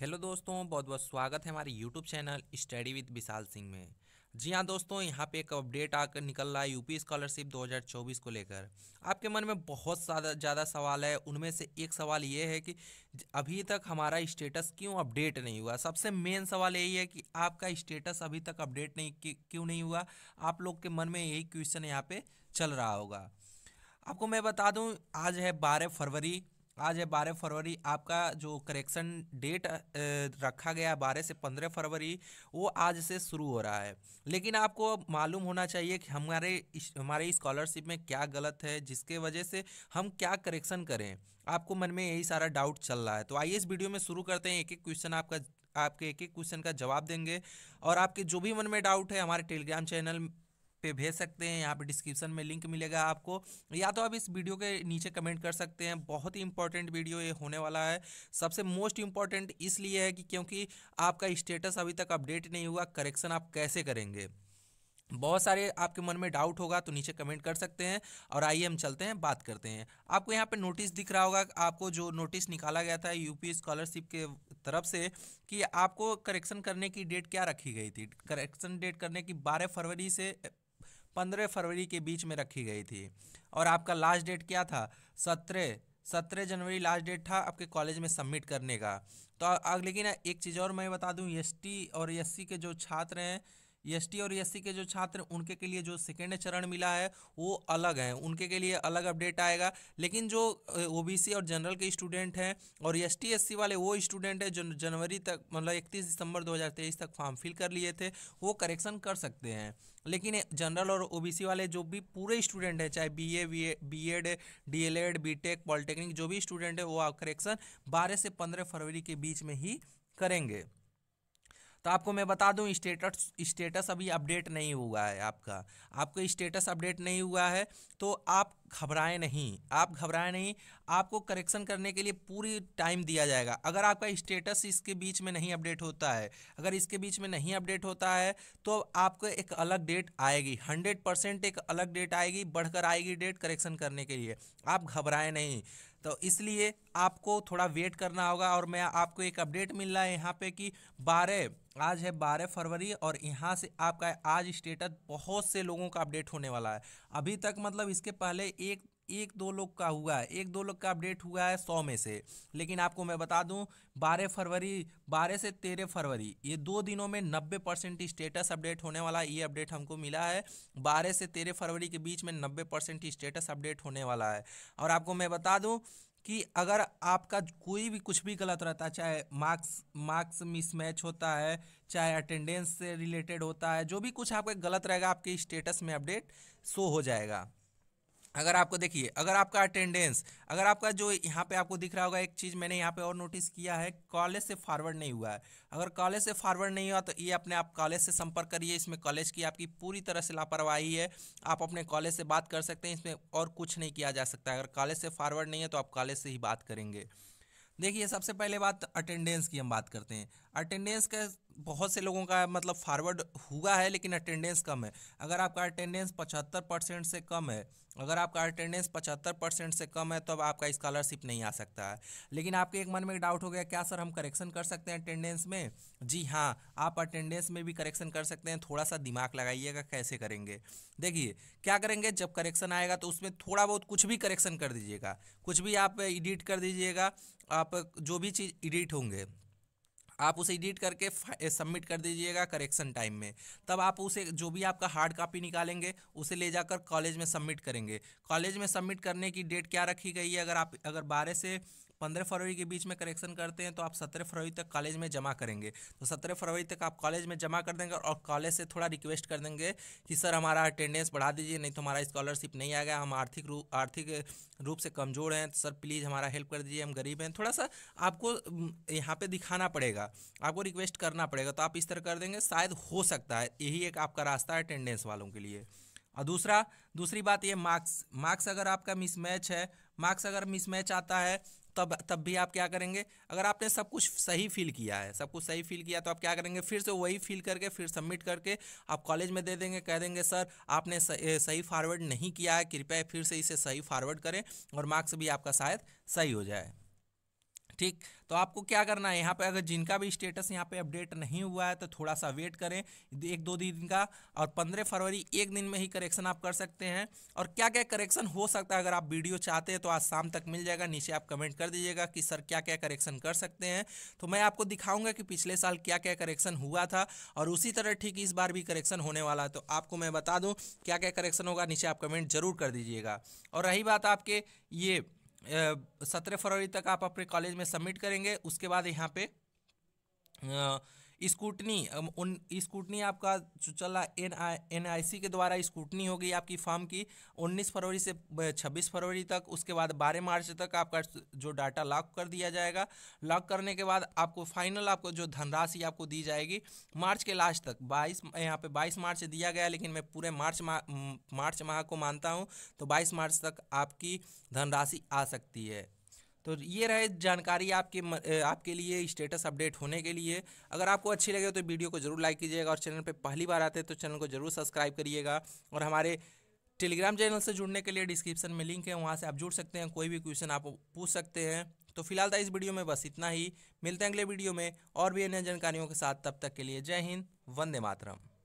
hello दोस्तों बहुत बहुत स्वागत है हमारे YouTube channel study with Vishal Singh में जी हाँ दोस्तों यहाँ पे एक अपडेट आकर निकल रहा है यूपी स्कॉलरशिप 2024 को लेकर आपके मन में बहुत ज़्यादा सवाल है उनमें से एक सवाल ये है कि अभी तक हमारा स्टेटस क्यों अपडेट नहीं हुआ सबसे मेन सवाल यही है कि आपका स्टेटस अभी तक अपडेट नहीं क्यों नहीं हुआ आप लोग के मन में यही क्वेश्चन यहाँ पर चल रहा होगा आपको मैं बता दूँ आज है बारह फरवरी आज है बारह फरवरी आपका जो करेक्शन डेट रखा गया है बारह से पंद्रह फरवरी वो आज से शुरू हो रहा है लेकिन आपको मालूम होना चाहिए कि हमारे हमारे स्कॉलरशिप में क्या गलत है जिसके वजह से हम क्या करेक्शन करें आपको मन में यही सारा डाउट चल रहा है तो आइए इस वीडियो में शुरू करते हैं एक एक क्वेश्चन आपका आपके एक एक क्वेश्चन का जवाब देंगे और आपके जो भी मन में डाउट है हमारे टेलीग्राम चैनल पे भेज सकते हैं यहाँ पे डिस्क्रिप्शन में लिंक मिलेगा आपको या तो आप इस वीडियो के नीचे कमेंट कर सकते हैं बहुत ही इंपॉर्टेंट वीडियो ये होने वाला है सबसे मोस्ट इंपॉर्टेंट इसलिए है कि क्योंकि आपका स्टेटस अभी तक अपडेट नहीं हुआ करेक्शन आप कैसे करेंगे बहुत सारे आपके मन में डाउट होगा तो नीचे कमेंट कर सकते हैं और आइए हम चलते हैं बात करते हैं आपको यहाँ पे नोटिस दिख रहा होगा आपको जो नोटिस निकाला गया था यूपी स्कॉलरशिप के तरफ से कि आपको करेक्शन करने की डेट क्या रखी गई थी करेक्शन डेट करने की 12 फरवरी से पंद्रह फरवरी के बीच में रखी गई थी और आपका लास्ट डेट क्या था सत्रह सत्रह जनवरी लास्ट डेट था आपके कॉलेज में सबमिट करने का तो लेकिन एक चीज़ और मैं बता दूं एस और एस के जो छात्र हैं एस e और एस e के जो छात्र उनके के लिए जो सेकेंड चरण मिला है वो अलग है उनके के लिए अलग अपडेट आएगा लेकिन जो ओबीसी और जनरल के स्टूडेंट हैं और एस e टी वाले वो स्टूडेंट हैं जो जनवरी तक मतलब इकतीस दिसंबर 2023 तक फॉर्म फिल कर लिए थे वो करेक्शन कर सकते हैं लेकिन जनरल और ओबीसी वाले जो भी पूरे स्टूडेंट हैं चाहे B B A Ed D El Ed B Tech polytechnic जो भी स्टूडेंट है वो आप करेक्शन बारह से पंद्रह फरवरी के बीच में ही करेंगे तो आपको मैं बता दूं स्टेटस स्टेटस अभी अपडेट नहीं हुआ है आपका आपका स्टेटस अपडेट नहीं हुआ है तो आप घबराएं नहीं आप घबराएं नहीं आपको करेक्शन करने के लिए पूरी टाइम दिया जाएगा अगर आपका स्टेटस इसके बीच में नहीं अपडेट होता है अगर इसके बीच में नहीं अपडेट होता है तो आपको एक अलग डेट आएगी हंड्रेड परसेंट एक अलग डेट आएगी बढ़कर आएगी डेट करेक्शन करने के लिए आप घबराएं नहीं तो इसलिए आपको थोड़ा वेट करना होगा और मैं आपको एक अपडेट मिल रहा है यहाँ पे कि बारह आज है बारह फरवरी और यहाँ से आपका आज स्टेटस बहुत से लोगों का अपडेट होने वाला है अभी तक मतलब इसके पहले एक एक दो लोग का हुआ है एक दो लोग का अपडेट हुआ है सौ में से लेकिन आपको मैं बता दूं बारह फरवरी बारह से तेरह फरवरी ये दो दिनों में नब्बे परसेंट स्टेटस अपडेट होने वाला ये अपडेट हमको मिला है बारह से तेरह फरवरी के बीच में नब्बे परसेंट स्टेटस अपडेट होने वाला है और आपको मैं बता दूँ कि अगर आपका कोई भी कुछ भी गलत रहता है चाहे मार्क्स मार्क्स मिसमैच होता है चाहे अटेंडेंस से रिलेटेड होता है जो भी कुछ आपका गलत रहेगा आपके स्टेटस में अपडेट शो हो जाएगा अगर आपको देखिए अगर आपका अटेंडेंस अगर आपका जो यहाँ पे आपको दिख रहा होगा एक चीज़ मैंने यहाँ पे और नोटिस किया है कॉलेज से फॉरवर्ड नहीं हुआ है अगर कॉलेज से फॉरवर्ड नहीं हुआ तो ये अपने आप कॉलेज से संपर्क करिए इसमें कॉलेज की आपकी पूरी तरह से लापरवाही है आप अपने कॉलेज से बात कर सकते हैं इसमें और कुछ नहीं किया जा सकता अगर कॉलेज से फॉरवर्ड नहीं है तो आप कॉलेज से ही बात करेंगे देखिए सबसे पहले बात अटेंडेंस की हम बात करते हैं अटेंडेंस का बहुत से लोगों का मतलब फॉरवर्ड हुआ है लेकिन अटेंडेंस कम है अगर आपका अटेंडेंस पचहत्तर परसेंट से कम है अगर आपका अटेंडेंस पचहत्तर परसेंट से कम है तो अब आपका स्कॉलरशिप नहीं आ सकता है लेकिन आपके एक मन में डाउट हो गया क्या सर हम करेक्शन कर सकते हैं अटेंडेंस में जी हाँ आप अटेंडेंस में भी करेक्शन कर सकते हैं थोड़ा सा दिमाग लगाइएगा कैसे करेंगे देखिए क्या करेंगे जब करेक्शन आएगा तो उसमें थोड़ा बहुत कुछ भी करेक्शन कर दीजिएगा कुछ भी आप एडिट कर दीजिएगा आप जो भी चीज़ एडिट होंगे आप उसे एडिट करके सबमिट कर दीजिएगा करेक्शन टाइम में तब आप उसे जो भी आपका हार्ड कापी निकालेंगे उसे ले जाकर कॉलेज में सबमिट करेंगे कॉलेज में सबमिट करने की डेट क्या रखी गई है अगर आप अगर बारह से पंद्रह फरवरी के बीच में करेक्शन करते हैं तो आप सत्रह फरवरी तक कॉलेज में जमा करेंगे तो सत्रह फरवरी तक आप कॉलेज में जमा कर देंगे और कॉलेज से थोड़ा रिक्वेस्ट कर देंगे कि सर हमारा अटेंडेंस बढ़ा दीजिए नहीं तो हमारा स्कॉलरशिप नहीं आ गया हम आर्थिक रूप आर्थिक रूप से कमज़ोर हैं तो सर प्लीज़ हमारा हेल्प कर दीजिए हम गरीब हैं थोड़ा सा आपको यहाँ पर दिखाना पड़ेगा आपको रिक्वेस्ट करना पड़ेगा तो आप इस तरह कर देंगे शायद हो सकता है यही एक आपका रास्ता है अटेंडेंस वालों के लिए और दूसरा दूसरी बात ये मार्क्स मार्क्स अगर आपका मिसमैच है मार्क्स अगर मिसमैच आता है तब तब भी आप क्या करेंगे अगर आपने सब कुछ सही फील किया है सब कुछ सही फील किया तो आप क्या करेंगे फिर से वही फील करके फिर सबमिट करके आप कॉलेज में दे देंगे कह देंगे सर आपने सही फॉरवर्ड नहीं किया है कृपया फिर से इसे सही फॉरवर्ड करें और मार्क्स भी आपका शायद सही हो जाए ठीक तो आपको क्या करना है यहाँ पे अगर जिनका भी स्टेटस यहाँ पे अपडेट नहीं हुआ है तो थोड़ा सा वेट करें एक दो दिन का और पंद्रह फरवरी एक दिन में ही करेक्शन आप कर सकते हैं और क्या क्या करेक्शन हो सकता है अगर आप वीडियो चाहते हैं तो आज शाम तक मिल जाएगा नीचे आप कमेंट कर दीजिएगा कि सर क्या क्या करेक्शन कर सकते हैं तो मैं आपको दिखाऊंगा कि पिछले साल क्या क्या करेक्शन हुआ था और उसी तरह ठीक इस बार भी करेक्शन होने वाला है तो आपको मैं बता दूँ क्या क्या करेक्शन होगा नीचे आप कमेंट जरूर कर दीजिएगा और रही बात आपके ये सत्रह फरवरी तक आप अपने कॉलेज में सबमिट करेंगे उसके बाद यहाँ पे स्कूटनी उन स्कूटनी आपका चला एन आई एन आई सी के द्वारा स्कूटनी होगी आपकी फॉर्म की उन्नीस फरवरी से छब्बीस फरवरी तक उसके बाद बारह मार्च तक आपका जो डाटा लॉक कर दिया जाएगा लॉक करने के बाद आपको फाइनल आपको जो धनराशि आपको दी जाएगी मार्च के लास्ट तक बाईस यहाँ पे बाईस मार्च दिया गया लेकिन मैं पूरे मार्च माह मार्च माह को मानता हूँ तो बाईस मार्च तक आपकी धनराशि आ सकती है तो ये रहे जानकारी आपके आपके लिए स्टेटस अपडेट होने के लिए अगर आपको अच्छी लगे तो वीडियो को जरूर लाइक कीजिएगा और चैनल पर पहली बार आते हैं तो चैनल को जरूर सब्सक्राइब करिएगा और हमारे टेलीग्राम चैनल से जुड़ने के लिए डिस्क्रिप्शन में लिंक है वहाँ से आप जुड़ सकते हैं कोई भी क्वेश्चन आप पूछ सकते हैं तो फिलहाल इस वीडियो में बस इतना ही मिलते हैं अगले वीडियो में और भी अन्य जानकारियों के साथ तब तक के लिए जय हिंद वंदे मातरम